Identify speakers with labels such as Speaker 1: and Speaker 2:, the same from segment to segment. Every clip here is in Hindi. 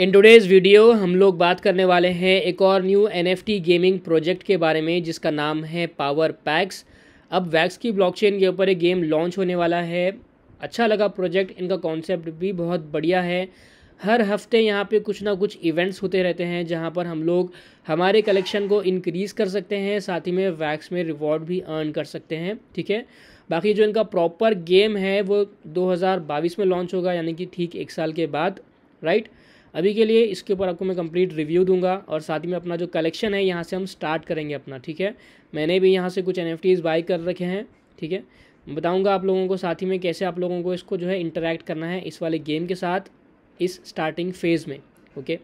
Speaker 1: इन टूडेज वीडियो हम लोग बात करने वाले हैं एक और न्यू एनएफटी गेमिंग प्रोजेक्ट के बारे में जिसका नाम है पावर पैक्स अब वैक्स की ब्लॉकचेन के ऊपर एक गेम लॉन्च होने वाला है अच्छा लगा प्रोजेक्ट इनका कॉन्सेप्ट भी बहुत बढ़िया है हर हफ्ते यहाँ पे कुछ ना कुछ इवेंट्स होते रहते हैं जहाँ पर हम लोग हमारे कलेक्शन को इनक्रीज़ कर सकते हैं साथ ही में वैक्स में रिवॉर्ड भी अर्न कर सकते हैं ठीक है बाकी जो इनका प्रॉपर गेम है वो 2022 में लॉन्च होगा यानी कि ठीक एक साल के बाद राइट right? अभी के लिए इसके ऊपर आपको मैं कंप्लीट रिव्यू दूंगा और साथ ही में अपना जो कलेक्शन है यहाँ से हम स्टार्ट करेंगे अपना ठीक है मैंने भी यहाँ से कुछ एन बाई कर रखे हैं ठीक है बताऊँगा आप लोगों को साथ ही में कैसे आप लोगों को इसको जो है इंटरेक्ट करना है इस वाले गेम के साथ इस स्टार्टिंग फेज़ में ओके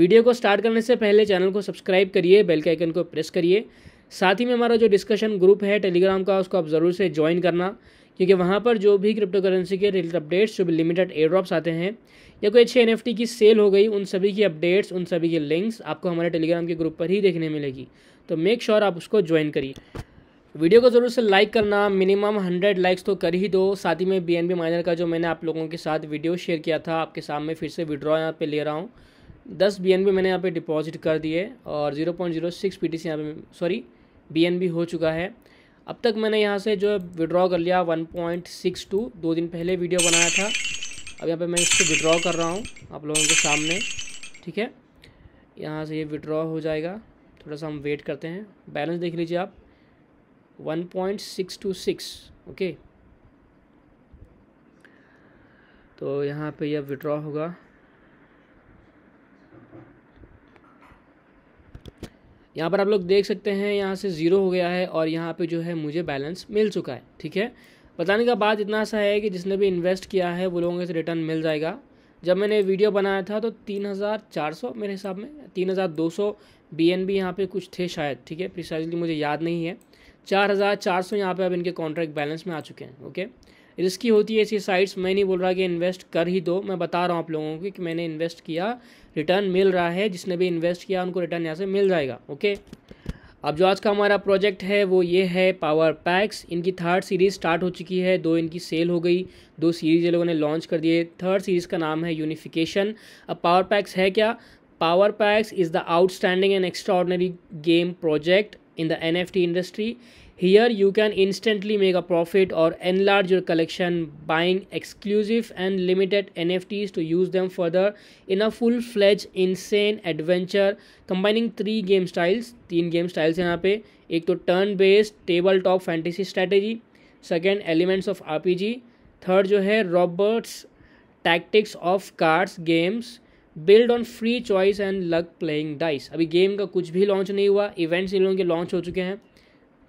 Speaker 1: वीडियो को स्टार्ट करने से पहले चैनल को सब्सक्राइब करिए बेल के आइकन को प्रेस करिए साथ ही में हमारा जो डिस्कशन ग्रुप है टेलीग्राम का उसको आप ज़रूर से ज्वाइन करना क्योंकि वहाँ पर जो भी क्रिप्टो करेंसी के रिलेटेड अपडेट्स जो भी लिमिटेड एयर ड्रॉप्स आते हैं या कोई अच्छे एन की सेल हो गई उन सभी की अपडेट्स उन सभी के लिंक्स आपको हमारे टेलीग्राम के ग्रुप पर ही देखने मिलेगी तो मेक श्योर sure आप उसको ज्वाइन करिए वीडियो को ज़रूर से लाइक करना मिनिमम हंड्रेड लाइक्स तो कर ही दो साथ ही में बी एन बी माइनर का जो मैंने आप लोगों के साथ वीडियो शेयर किया था आपके सामने फिर से विड्रॉ यहाँ पर ले रहा हूँ दस बी एन बी मैंने यहाँ पर डिपॉजिट कर दिए और zero point zero six P T C यहाँ पे सॉरी बी एन बी हो चुका है अब तक मैंने यहाँ से जो है विड्रॉ कर लिया 1.62 दो दिन पहले वीडियो बनाया था अब यहाँ पे मैं इसको विड्रॉ कर रहा हूँ आप लोगों के सामने ठीक है यहाँ से ये विड्रॉ हो जाएगा थोड़ा सा हम वेट करते हैं बैलेंस देख लीजिए आप 1.626 ओके तो यहाँ पे यह विड्रॉ होगा यहाँ पर आप लोग देख सकते हैं यहाँ से ज़ीरो हो गया है और यहाँ पे जो है मुझे बैलेंस मिल चुका है ठीक है बताने का बात इतना सा है कि जिसने भी इन्वेस्ट किया है वो लोगों से रिटर्न मिल जाएगा जब मैंने वीडियो बनाया था तो 3400 मेरे हिसाब में 3200 बी यहाँ पर कुछ थे शायद ठीक है प्रिसाइजली मुझे याद नहीं है 4400 यहाँ पर अब इनके कॉन्ट्रैक्ट बैलेंस में आ चुके हैं ओके रिस्की होती है ऐसी साइट्स मैं नहीं बोल रहा कि इन्वेस्ट कर ही दो मैं बता रहा हूँ आप लोगों को कि मैंने इन्वेस्ट किया रिटर्न मिल रहा है जिसने भी इन्वेस्ट किया उनको रिटर्न यहाँ से मिल जाएगा ओके अब जो आज का हमारा प्रोजेक्ट है वो ये है पावर पैक्स इनकी थर्ड सीरीज़ स्टार्ट हो चुकी है दो इनकी सेल हो गई दो सीरीज़ ये लोगों ने लॉन्च कर दिए थर्ड सीरीज़ का नाम है यूनिफिकेशन अब पावर पैक्स है क्या power packs is the outstanding and extra game project in the an industry here you can instantly make a profit or enlarge your collection buying exclusive and limited N F Ts to use them further in a full fledged in सेन adventure combining three game styles तीन गेम स्टाइल्स हैं यहाँ पे एक तो turn based table top fantasy strategy second elements of R P G third जो है Roberts tactics of cards games build on free choice and luck playing dice अभी गेम का कुछ भी लॉन्च नहीं हुआ इवेंट्स इन लोगों के लॉन्च हो चुके हैं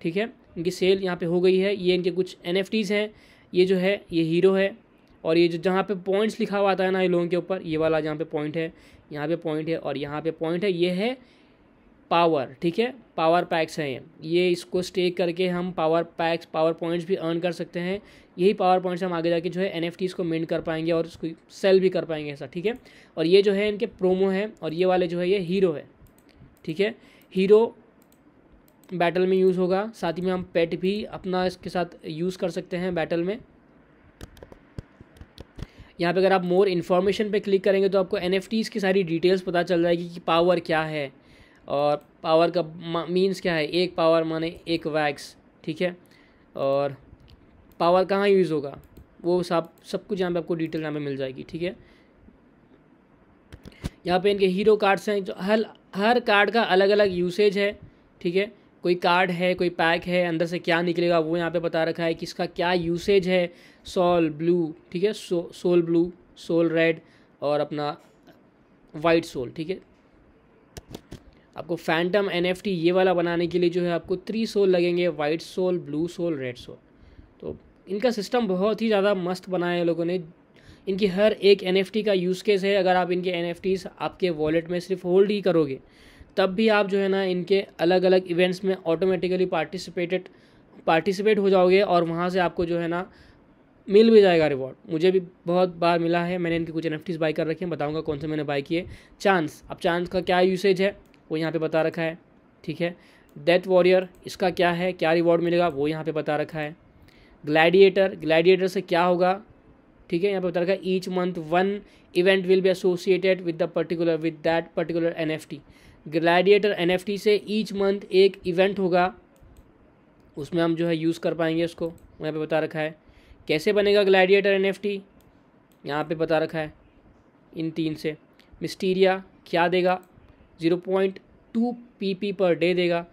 Speaker 1: ठीक है इनकी सेल यहाँ पे हो गई है ये इनके कुछ एन हैं ये जो है ये हीरो है और ये जो जहाँ पे पॉइंट्स लिखा हुआ आता है ना ये लोगों के ऊपर ये वाला जहाँ पे पॉइंट है यहाँ पे पॉइंट है और यहाँ पे पॉइंट है ये है पावर ठीक है पावर पैक्स हैं ये ये इसको स्टेक करके हम पावर पैक्स पावर पॉइंट्स भी अर्न कर सकते हैं यही पावर पॉइंट्स हम आगे जाके जो है एन को मेंट कर पाएंगे और उसको सेल भी कर पाएंगे ऐसा ठीक है और ये जो है इनके प्रोमो है और ये वाले जो है ये हीरो है ठीक है हीरो बैटल में यूज़ होगा साथ ही में हम पेट भी अपना इसके साथ यूज़ कर सकते हैं बैटल में यहाँ पे अगर आप मोर इन्फॉर्मेशन पे क्लिक करेंगे तो आपको एन की सारी डिटेल्स पता चल जाएगी कि पावर क्या है और पावर का मीन्स क्या है एक पावर माने एक वैक्स ठीक है और पावर कहाँ यूज़ होगा वो सब सब कुछ यहाँ पे आपको डिटेल यहाँ पे मिल जाएगी ठीक है यहाँ पे इनके हीरो कार्ड्स हैं जो हर हर कार्ड का अलग अलग यूसेज है ठीक है कोई कार्ड है कोई पैक है अंदर से क्या निकलेगा वो यहाँ पे बता रखा है कि इसका क्या यूसेज है सोल ब्लू ठीक है so soul blue soul red और अपना वाइट सोल ठीक है आपको फैंटम एन ये वाला बनाने के लिए जो है आपको थ्री सोल लगेंगे white soul blue soul red soul तो इनका सिस्टम बहुत ही ज़्यादा मस्त बनाया है लोगों ने इनकी हर एक एन का यूज़ केस है अगर आप इनके एन आपके वॉलेट में सिर्फ होल्ड ही करोगे तब भी आप जो है ना इनके अलग अलग इवेंट्स में ऑटोमेटिकली पार्टिसिपेटेड पार्टिसिपेट हो जाओगे और वहाँ से आपको जो है ना मिल भी जाएगा रिवॉर्ड मुझे भी बहुत बार मिला है मैंने इनके कुछ एन एफ बाई कर रखे हैं बताऊँगा कौन से मैंने बाई किए चांस अब चांस का क्या यूसेज है वो यहाँ पर बता रखा है ठीक है डेथ वॉरियर इसका क्या है क्या रिवॉर्ड मिलेगा वो यहाँ पे बता रखा है ग्लैडिएटर ग्लैडिएटर से क्या होगा ठीक है यहाँ पे बता रखा है each month one event will be associated with the particular with that particular N F T gladiator एन से ईच मंथ एक इवेंट होगा उसमें हम जो है यूज़ कर पाएंगे उसको यहाँ पे बता रखा है कैसे बनेगा ग्लैडिएटर एन एफ टी यहाँ पर बता रखा है इन तीन से मिस्टीरिया क्या देगा zero point two P P per day देगा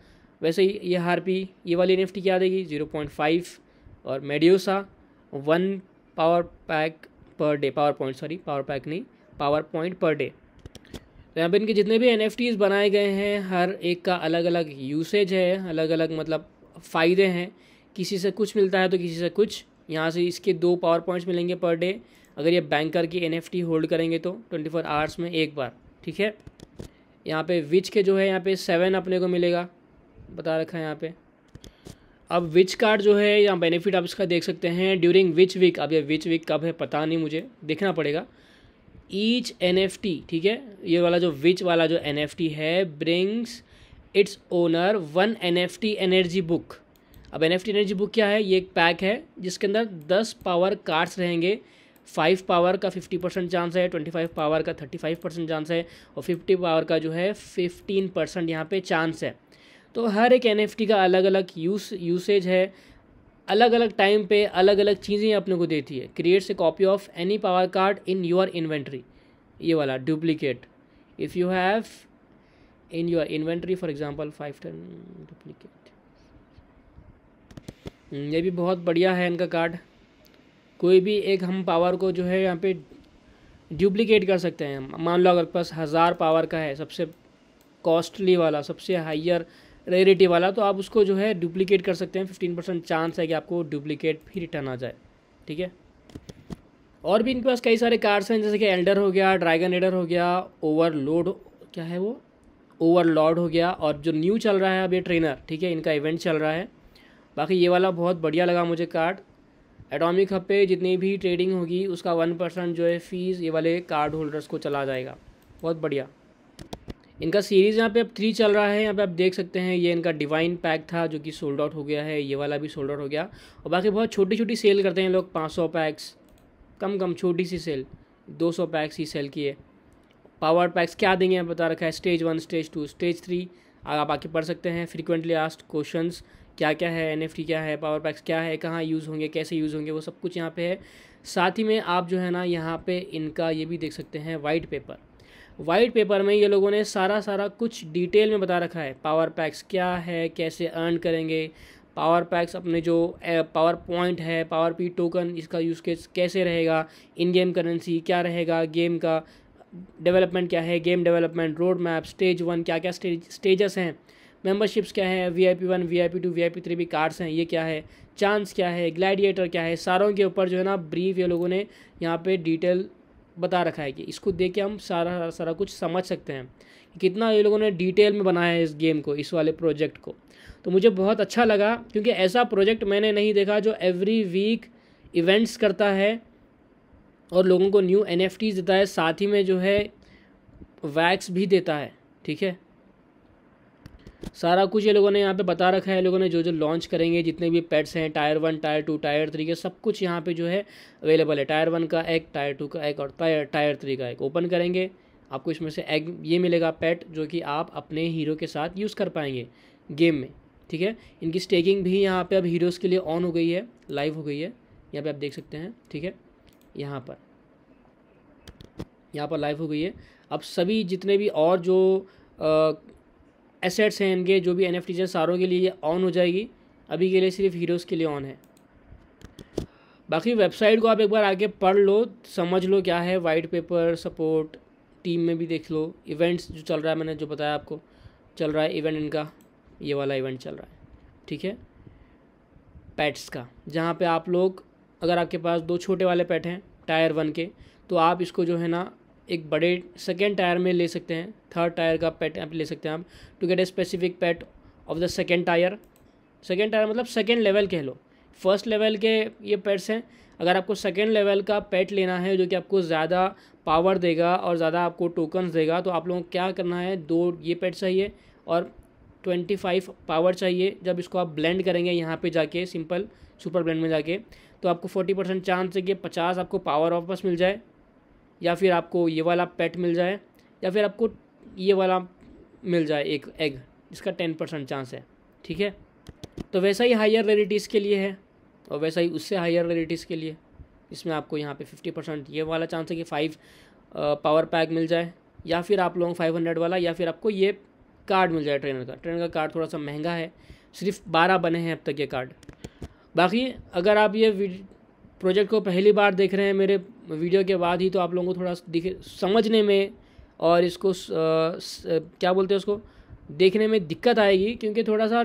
Speaker 1: वैसे ही ये हार पी ये वाली एन क्या देगी ज़ीरो पॉइंट फाइव और Mediosa one power pack per day power point sorry power pack नहीं पावर पॉइंट पर डे तो यहाँ इनके जितने भी एन बनाए गए हैं हर एक का अलग अलग यूसेज है अलग अलग मतलब फ़ायदे हैं किसी से कुछ मिलता है तो किसी से कुछ यहाँ से इसके दो पावर पॉइंट्स मिलेंगे पर डे अगर ये बैंकर की एन होल्ड करेंगे तो ट्वेंटी फोर आवर्स में एक बार ठीक है यहाँ पे विच के जो है यहाँ पे सेवन अपने को मिलेगा बता रखा है यहाँ पे अब विच कार्ड जो है यहाँ बेनिफिट आप इसका देख सकते हैं ड्यूरिंग विच वीक अब ये विच वीक कब है पता नहीं मुझे देखना पड़ेगा ईच एन एफ टी ठीक है ये वाला जो विच वाला जो एन एफ टी है brings its owner one N F T energy book अब N F T energy book क्या है ये एक पैक है जिसके अंदर दस पावर कार्ड्स रहेंगे फाइव पावर का फिफ्टी परसेंट चांस है ट्वेंटी फाइव पावर का थर्टी फाइव परसेंट चांस है और फिफ्टी पावर का जो है फिफ्टीन परसेंट यहाँ पे चांस है तो हर एक एन का अलग अलग यूस यूसेज है अलग अलग टाइम पे अलग अलग चीज़ें अपने को देती है creates a copy of any power card in your inventory ये वाला duplicate if you have in your inventory for example five ton duplicate ये भी बहुत बढ़िया है इनका कार्ड कोई भी एक हम पावर को जो है यहाँ पे डुप्लीकेट कर सकते हैं मान लो अगर पास हज़ार पावर का है सबसे कॉस्टली वाला सबसे हाइयर रेरिटी वाला तो आप उसको जो है डुप्लीकेट कर सकते हैं फिफ्टीन परसेंट चांस है कि आपको डुप्लीकेट फिर रिटर्न आ जाए ठीक है और भी इनके पास कई सारे कार्ड्स हैं जैसे कि एल्डर हो गया ड्रैगन एडर हो गया ओवरलोड क्या है वो ओवरलॉर्ड हो गया और जो न्यू चल रहा है अभी ट्रेनर ठीक है इनका इवेंट चल रहा है बाकी ये वाला बहुत बढ़िया लगा मुझे कार्ड एटॉमिक हब पे जितनी भी ट्रेडिंग होगी उसका वन परसेंट जो है फीस ये वाले कार्ड होल्डर्स को चला जाएगा बहुत बढ़िया इनका सीरीज़ यहाँ पे अब थ्री चल रहा है यहाँ पे आप देख सकते हैं ये इनका डिवाइन पैक था जो कि सोल्ड आउट हो गया है ये वाला भी सोल्ड आउट हो गया और बाकी बहुत छोटी छोटी सेल करते हैं लोग 500 पैक्स कम कम छोटी सी सेल 200 पैक्स ही सेल किए पावर पैक्स क्या देंगे बता रखा है stage one stage two stage three आप आके पढ़ सकते हैं फ्रिक्वेंटली आस्ट क्वेश्चन क्या क्या है एन क्या है पावर पैक्स क्या है कहाँ यूज़ होंगे कैसे यूज़ होंगे वो सब कुछ यहाँ पर है साथ ही में आप जो है ना यहाँ पर इनका ये भी देख सकते हैं वाइट पेपर वाइट पेपर में ये लोगों ने सारा सारा कुछ डिटेल में बता रखा है पावर पैक्स क्या है कैसे अर्न करेंगे पावर पैक्स अपने जो पावर पॉइंट है पावर पी टोकन इसका यूज़ केस कैसे रहेगा इन गेम करेंसी क्या रहेगा गेम का डेवलपमेंट क्या है game development road map stage one क्या क्या स्टेज स्टेजेस हैं मेंबरशिप्स क्या है V I P one V I P two V I P three भी कार्ड्स हैं ये क्या है चांस क्या है ग्लैडिएटर क्या है सारों के ऊपर जो है ना ब्रीफ ये लोगों ने यहाँ पे डिटेल बता रखा है कि इसको देख के हम सारा सारा कुछ समझ सकते हैं कि कितना ये लोगों ने डिटेल में बनाया है इस गेम को इस वाले प्रोजेक्ट को तो मुझे बहुत अच्छा लगा क्योंकि ऐसा प्रोजेक्ट मैंने नहीं देखा जो एवरी वीक इवेंट्स करता है और लोगों को न्यू एन देता है साथ ही में जो है वैक्स भी देता है ठीक है सारा कुछ ये लोगों ने यहाँ पे बता रखा है लोगों ने जो जो लॉन्च करेंगे जितने भी पेट्स हैं tier one tier two tier three के सब कुछ यहाँ पे जो है अवेलेबल है टायर वन का एक टायर टू का एक और टायर टायर थ्री का एक ओपन करेंगे आपको इसमें से एग ये मिलेगा पेट जो कि आप अपने हीरो के साथ यूज़ कर पाएंगे गेम में ठीक है इनकी स्टेकिंग भी यहाँ पर अब हीरोज़ के लिए ऑन हो गई है लाइव हो गई है यहाँ पर आप देख सकते हैं ठीक है यहाँ पर यहाँ पर लाइव हो गई है अब सभी जितने भी और जो एसेट्स हैं इनके जो भी एन एफ टीचर सारों के लिए ये ऑन हो जाएगी अभी के लिए सिर्फ हीरोज़ के लिए ऑन है बाकी वेबसाइट को आप एक बार आके पढ़ लो समझ लो क्या है वाइट पेपर सपोर्ट टीम में भी देख लो इवेंट्स जो चल रहा है मैंने जो बताया आपको चल रहा है इवेंट इनका ये वाला इवेंट चल रहा है ठीक है पैट्स का जहाँ पे आप लोग अगर आपके पास दो छोटे वाले पैट हैं टायर वन के तो आप इसको जो है ना एक बड़े सेकेंड टायर में ले सकते हैं थर्ड टायर का पेट आप ले सकते हैं आप to get a specific pet of the second tier second tier मतलब सेकेंड लेवल कह लो फर्स्ट लेवल के ये पेट्स हैं अगर आपको सेकेंड लेवल का पेट लेना है जो कि आपको ज़्यादा पावर देगा और ज़्यादा आपको टोकन्स देगा तो आप लोगों को क्या करना है दो ये पेट चाहिए और ट्वेंटी फाइव पावर चाहिए जब इसको आप ब्लेंड करेंगे यहाँ पे जाके सिंपल सुपर ब्लेंड में जाके तो आपको फोर्टी परसेंट चांस है कि पचास आपको पावर वापस मिल जाए या फिर आपको ये वाला पेट मिल जाए या फिर आपको ये वाला मिल जाए एक एग इसका टेन परसेंट चांस है ठीक है तो वैसा ही हायर रेरिटीज़ के लिए है और वैसा ही उससे हायर रेरिटीज़ के लिए इसमें आपको यहाँ पे फिफ्टी परसेंट ये वाला चांस है कि फ़ाइव पावर पैक मिल जाए या फिर आप लोगों फाइव हंड्रेड वाला या फिर आपको ये कार्ड मिल जाए ट्रेनर का ट्रेनर का कार्ड थोड़ा सा महंगा है सिर्फ बारह बने हैं अब तक ये कार्ड बाकी अगर आप ये प्रोजेक्ट को पहली बार देख रहे हैं मेरे वीडियो के बाद ही तो आप लोगों को थोड़ा दिखे समझने में और इसको स, स, क्या बोलते हैं उसको देखने में दिक्कत आएगी क्योंकि थोड़ा सा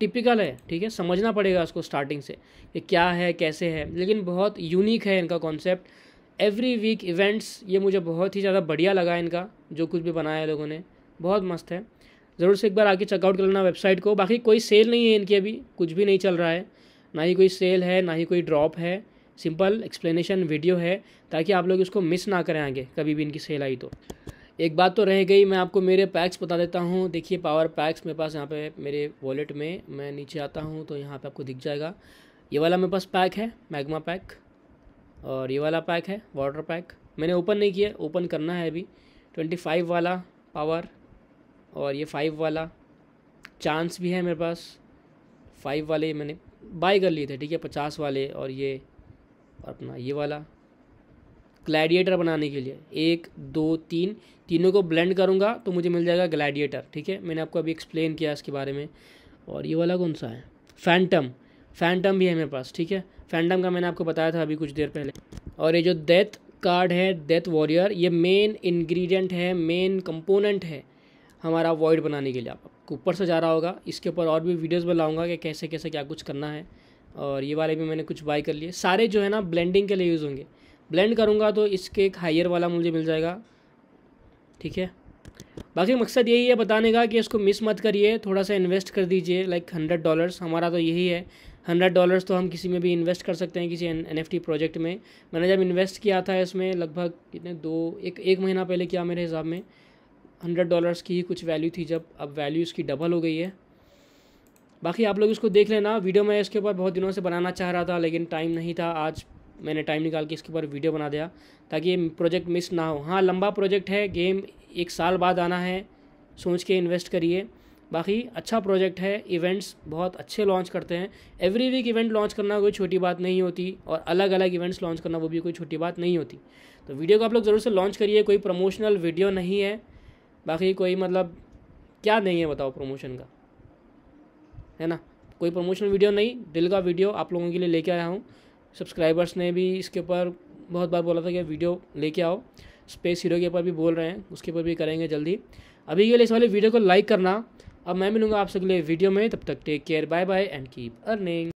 Speaker 1: टिपिकल है ठीक है समझना पड़ेगा उसको स्टार्टिंग से कि क्या है कैसे है लेकिन बहुत यूनिक है इनका कॉन्सेप्ट एवरी वीक इवेंट्स ये मुझे बहुत ही ज़्यादा बढ़िया लगा इनका जो कुछ भी बनाया है लोगों ने बहुत मस्त है ज़रूर से एक बार आके चेकआउट कर लेना वेबसाइट को बाकी कोई सेल नहीं है इनकी अभी कुछ भी नहीं चल रहा है ना ही कोई सेल है ना ही कोई ड्रॉप है सिंपल एक्सप्लेनेशन वीडियो है ताकि आप लोग इसको मिस ना करें आगे कभी भी इनकी सेल आई तो एक बात तो रह गई मैं आपको मेरे पैक्स बता देता हूँ देखिए पावर पैक्स मेरे पास यहाँ पे मेरे वॉलेट में मैं नीचे आता हूँ तो यहाँ पे आपको दिख जाएगा ये वाला मेरे पास पैक है मैगमा पैक और ये वाला पैक है वाटर पैक मैंने ओपन नहीं किया ओपन करना है अभी ट्वेंटी फाइव वाला पावर और ये फाइव वाला चांस भी है मेरे पास फाइव वाले मैंने बाई कर लिए थे ठीक है पचास वाले और ये अपना ये वाला ग्लैडिएटर बनाने के लिए एक दो तीन तीनों को ब्लेंड करूँगा तो मुझे मिल जाएगा ग्लैडिएटर ठीक है मैंने आपको अभी एक्सप्लेन किया इसके बारे में और ये वाला कौन सा है फैंटम फैंटम भी है मेरे पास ठीक है फैंटम का मैंने आपको बताया था अभी कुछ देर पहले और ये जो डेथ कार्ड है डेथ वॉरियर ये मेन इंग्रेडिएंट है मेन कंपोनेंट है हमारा वॉइड बनाने के लिए आप ऊपर से जा रहा होगा इसके ऊपर और भी वीडियोस बनाऊंगा कि कैसे कैसे क्या कुछ करना है और ये वाले भी मैंने कुछ बाई कर लिए सारे जो है ना ब्लेंडिंग के लिए यूज़ होंगे ब्लेंड करूँगा तो इसके एक हाइयर वाला मुझे मिल जाएगा ठीक है बाकी मकसद यही है बताने का कि इसको मिस मत करिए थोड़ा सा इन्वेस्ट कर दीजिए लाइक हंड्रेड डॉलर्स हमारा तो यही है हंड्रेड डॉलर्स तो हम किसी में भी इन्वेस्ट कर सकते हैं किसी एन प्रोजेक्ट में मैंने जब इन्वेस्ट किया था इसमें लगभग कितने दो एक एक महीना पहले किया मेरे हिसाब में हंड्रेड डॉलर्स की ही कुछ वैल्यू थी जब अब वैल्यू इसकी डबल हो गई है बाकी आप लोग इसको देख लेना वीडियो मैं इसके ऊपर बहुत दिनों से बनाना चाह रहा था लेकिन टाइम नहीं था आज मैंने टाइम निकाल के इसके ऊपर वीडियो बना दिया ताकि ये प्रोजेक्ट मिस ना हो हाँ लंबा प्रोजेक्ट है गेम एक साल बाद आना है सोच के इन्वेस्ट करिए बाकी अच्छा प्रोजेक्ट है इवेंट्स बहुत अच्छे लॉन्च करते हैं एवरी वीक इवेंट लॉन्च करना कोई छोटी बात नहीं होती और अलग अलग इवेंट्स लॉन्च करना वो भी कोई छोटी बात नहीं होती तो वीडियो को आप लोग ज़रूर से लॉन्च करिए कोई प्रमोशनल वीडियो नहीं है बाकी कोई मतलब क्या नहीं है बताओ प्रमोशन का है ना कोई प्रमोशनल वीडियो नहीं दिल का वीडियो आप लोगों के लिए लेके आया हूँ सब्सक्राइबर्स ने भी इसके ऊपर बहुत बार बोला था कि वीडियो लेके आओ स्पेस हीरो के ऊपर भी बोल रहे हैं उसके ऊपर भी करेंगे जल्दी अभी के लिए इस वाले वीडियो को लाइक करना अब मैं मिलूँगा आप सबके लिए वीडियो में तब तक take care bye bye and keep earning